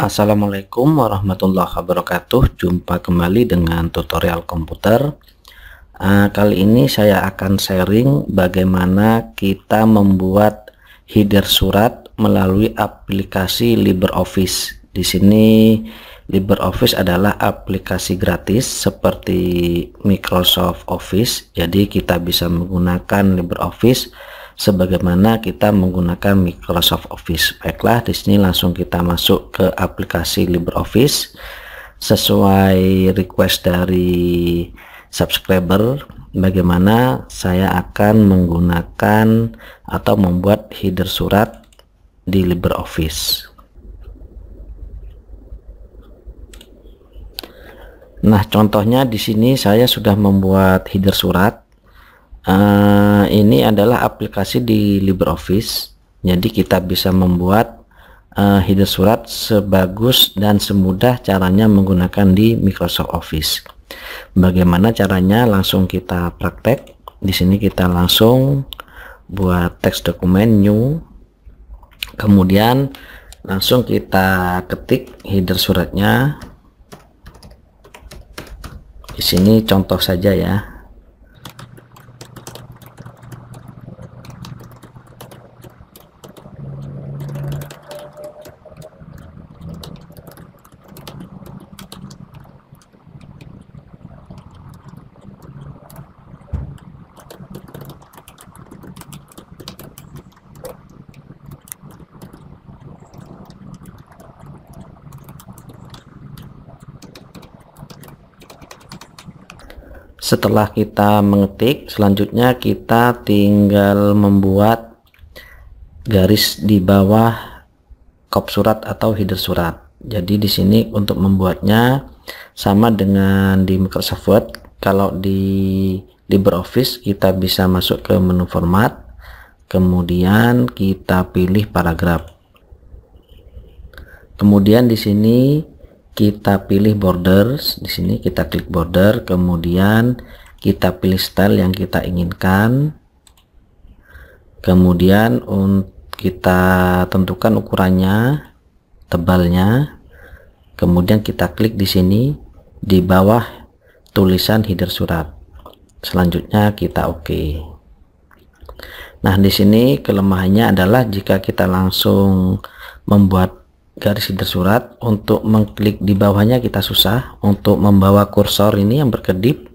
Assalamualaikum warahmatullahi wabarakatuh jumpa kembali dengan tutorial komputer uh, kali ini saya akan sharing bagaimana kita membuat header surat melalui aplikasi LibreOffice di sini LibreOffice adalah aplikasi gratis seperti Microsoft Office jadi kita bisa menggunakan LibreOffice sebagaimana kita menggunakan Microsoft Office. Baiklah, di sini langsung kita masuk ke aplikasi LibreOffice sesuai request dari subscriber bagaimana saya akan menggunakan atau membuat header surat di LibreOffice. Nah, contohnya di sini saya sudah membuat header surat Eh, ini adalah aplikasi di LibreOffice jadi kita bisa membuat uh, eh, header surat sebagus dan semudah caranya menggunakan di Microsoft Office bagaimana caranya langsung kita praktek di sini kita langsung buat teks dokumen new kemudian langsung kita ketik header suratnya di sini contoh saja ya setelah kita mengetik selanjutnya kita tinggal membuat garis di bawah kop surat atau header surat jadi di sini untuk membuatnya sama dengan di Microsoft Word kalau di LibreOffice kita bisa masuk ke menu format kemudian kita pilih paragraf kemudian di sini kita pilih borders di sini kita klik border kemudian kita pilih style yang kita inginkan kemudian kita tentukan ukurannya tebalnya kemudian kita klik di sini di bawah tulisan header surat selanjutnya kita oke okay. nah di sini kelemahannya adalah jika kita langsung membuat garis surat untuk mengklik di bawahnya kita susah untuk membawa kursor ini yang berkedip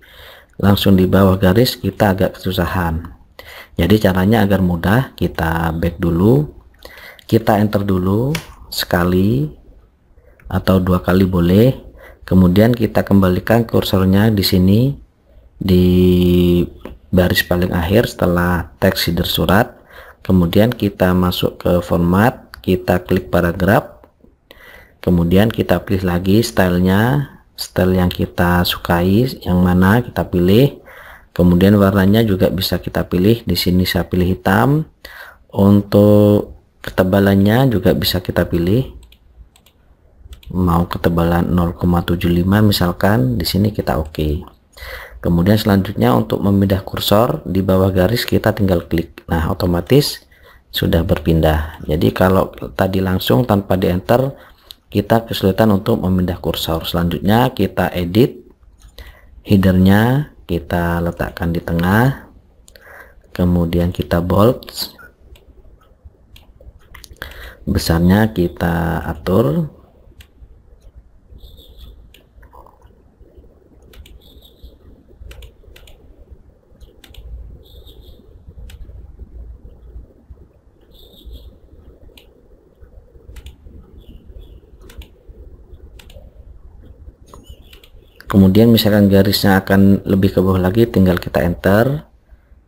langsung di bawah garis kita agak kesusahan jadi caranya agar mudah kita back dulu kita enter dulu sekali atau dua kali boleh kemudian kita kembalikan kursornya di sini di baris paling akhir setelah teks header surat kemudian kita masuk ke format kita klik paragraf kemudian kita pilih lagi stylenya style yang kita sukai yang mana kita pilih kemudian warnanya juga bisa kita pilih di sini saya pilih hitam untuk ketebalannya juga bisa kita pilih mau ketebalan 0,75 misalkan di sini kita oke okay. kemudian selanjutnya untuk memindah kursor di bawah garis kita tinggal klik nah otomatis sudah berpindah jadi kalau tadi langsung tanpa di enter kita kesulitan untuk memindah kursor selanjutnya kita edit headernya kita letakkan di tengah kemudian kita bold besarnya kita atur kemudian misalkan garisnya akan lebih ke bawah lagi tinggal kita enter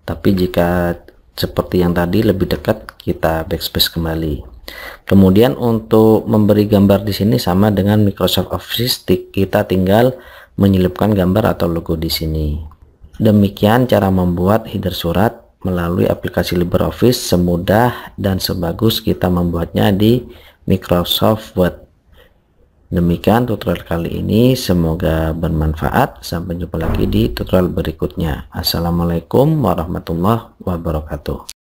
tapi jika seperti yang tadi lebih dekat kita backspace kembali kemudian untuk memberi gambar di sini sama dengan Microsoft Office kita tinggal menyelipkan gambar atau logo di sini demikian cara membuat header surat melalui aplikasi LibreOffice semudah dan sebagus kita membuatnya di Microsoft Word Demikian tutorial kali ini, semoga bermanfaat. Sampai jumpa lagi di tutorial berikutnya. Assalamualaikum warahmatullahi wabarakatuh.